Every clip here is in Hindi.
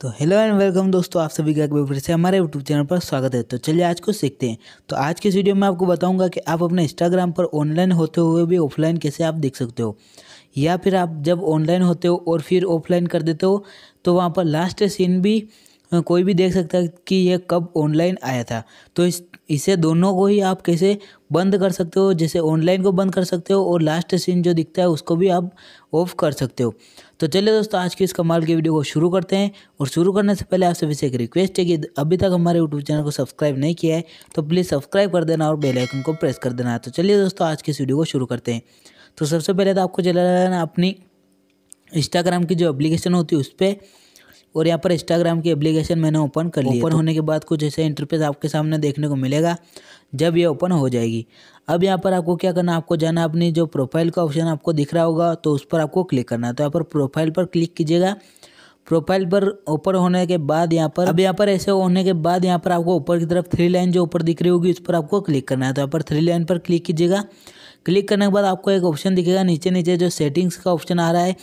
तो हेलो एंड वेलकम दोस्तों आप सभी का फिर से हमारे यूट्यूब चैनल पर स्वागत है तो चलिए आज कुछ सीखते हैं तो आज के वीडियो में आपको बताऊंगा कि आप अपने इंस्टाग्राम पर ऑनलाइन होते हुए भी ऑफलाइन कैसे आप देख सकते हो या फिर आप जब ऑनलाइन होते हो और फिर ऑफलाइन कर देते हो तो वहाँ पर लास्ट सीन भी कोई भी देख सकता है कि यह कब ऑनलाइन आया था तो इस इसे दोनों को ही आप कैसे बंद कर सकते हो जैसे ऑनलाइन को बंद कर सकते हो और लास्ट सीन जो दिखता है उसको भी आप ऑफ कर सकते हो तो चलिए दोस्तों आज की इस कमाल की वीडियो को शुरू करते हैं और शुरू करने से पहले आप सभी से एक रिक्वेस्ट है कि अभी तक हमारे यूट्यूब चैनल को सब्सक्राइब नहीं किया है तो प्लीज़ सब्सक्राइब कर देना और बेलाइकन को प्रेस कर देना तो चलिए दोस्तों आज की इस वीडियो को शुरू करते हैं तो सबसे पहले तो आपको चला जाना अपनी इंस्टाग्राम की जो एप्लीकेशन होती है उस पर और यहाँ पर इंस्टाग्राम की एप्लीकेशन मैंने ओपन कर ली ओपन तो होने के बाद कुछ ऐसे इंटरफेस आपके सामने देखने को मिलेगा जब ये ओपन हो जाएगी अब यहाँ पर आपको क्या करना आपको जाना अपनी जो प्रोफाइल का ऑप्शन आपको दिख रहा होगा तो उस पर आपको क्लिक करना है तो यहाँ पर प्रोफाइल पर क्लिक कीजिएगा प्रोफाइल पर ओपन होने के बाद यहाँ पर अब यहाँ पर ऐसे होने के बाद यहाँ पर आपको ऊपर की तरफ थ्री लाइन जो ऊपर दिख रही होगी उस पर आपको क्लिक करना है तो यहाँ पर थ्री लाइन पर क्लिक कीजिएगा क्लिक करने के बाद आपको एक ऑप्शन दिखेगा नीचे नीचे जो सेटिंग्स का ऑप्शन आ रहा है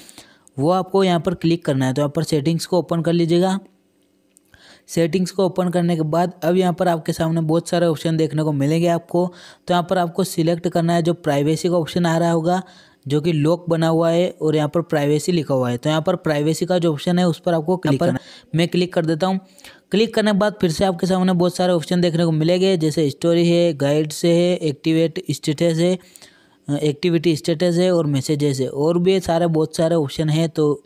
वो आपको यहाँ पर क्लिक करना है तो यहाँ पर सेटिंग्स को ओपन कर लीजिएगा सेटिंग्स को ओपन करने के बाद अब यहाँ पर आपके सामने बहुत सारे ऑप्शन देखने को मिलेंगे आपको तो यहाँ पर आपको सिलेक्ट करना है जो प्राइवेसी का ऑप्शन आ रहा होगा जो कि लॉक बना हुआ है और यहाँ पर प्राइवेसी लिखा हुआ है तो यहाँ पर प्राइवेसी का जो ऑप्शन है उस पर आपको क्लिक पर मैं क्लिक कर देता हूँ क्लिक करने के बाद फिर से आपके सामने बहुत सारे ऑप्शन देखने को मिलेंगे जैसे स्टोरी है गाइड्स है एक्टिवेट स्टेटस है एक्टिविटी स्टेटस है और मैसेजेस है और भी सारे बहुत सारे ऑप्शन हैं तो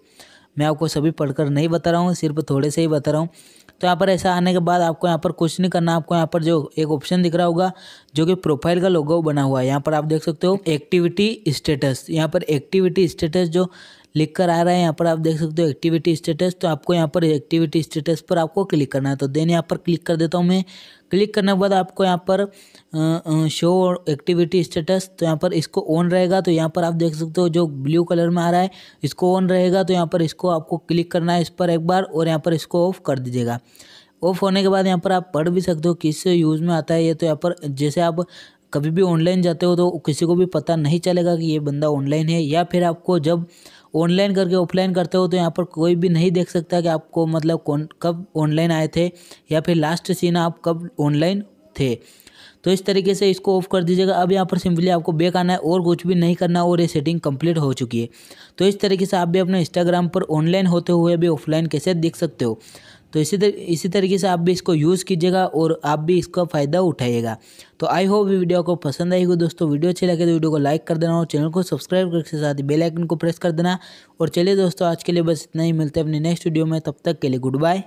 मैं आपको सभी पढ़कर नहीं बता रहा हूँ सिर्फ थोड़े से ही बता रहा हूँ तो यहाँ पर ऐसा आने के बाद आपको यहाँ पर कुछ नहीं करना आपको यहाँ पर जो एक ऑप्शन दिख रहा होगा जो कि प्रोफाइल का लोगो बना हुआ है यहाँ पर आप देख सकते हो एक्टिविटी स्टेटस यहाँ पर एक्टिविटी स्टेटस जो लिख कर आ रहा है यहाँ पर आप देख सकते हो एक्टिविटी स्टेटस तो आपको यहाँ पर एक्टिविटी स्टेटस पर आपको क्लिक करना है तो देन यहाँ पर क्लिक कर देता हूँ मैं क्लिक करने के बाद आपको यहाँ पर शो एक्टिविटी स्टेटस तो यहाँ पर इसको ऑन रहेगा तो यहाँ पर आप देख सकते हो जो ब्लू कलर में आ रहा है इसको ऑन रहेगा तो यहाँ पर इसको आपको क्लिक करना है इस पर एक बार और यहाँ पर इसको ऑफ कर दीजिएगा ऑफ होने के बाद यहाँ पर आप पढ़ भी सकते हो किस यूज़ में आता है ये तो यहाँ पर जैसे आप कभी भी ऑनलाइन जाते हो तो किसी को भी पता नहीं चलेगा कि ये बंदा ऑनलाइन है या फिर आपको जब ऑनलाइन करके ऑफलाइन करते हो तो यहाँ पर कोई भी नहीं देख सकता कि आपको मतलब कौन कब ऑनलाइन आए थे या फिर लास्ट सीन आप कब ऑनलाइन थे तो इस तरीके से इसको ऑफ कर दीजिएगा अब यहाँ पर सिंपली आपको बेक आना है और कुछ भी नहीं करना और ये सेटिंग कंप्लीट हो चुकी है तो इस तरीके से आप भी अपने इंस्टाग्राम पर ऑनलाइन होते हुए भी ऑफलाइन कैसे देख सकते हो तो इसी तर, इसी तरीके से आप भी इसको यूज़ कीजिएगा और आप भी इसका फ़ायदा उठाइएगा तो आई होप वीडियो को पसंद आएगी दोस्तों वीडियो अच्छी लगे तो वीडियो को लाइक कर देना और चैनल को सब्सक्राइब करके साथ ही बेल आइकन को प्रेस कर देना और चलिए दोस्तों आज के लिए बस इतना ही मिलते हैं अपने नेक्स्ट वीडियो में तब तक के लिए गुड बाय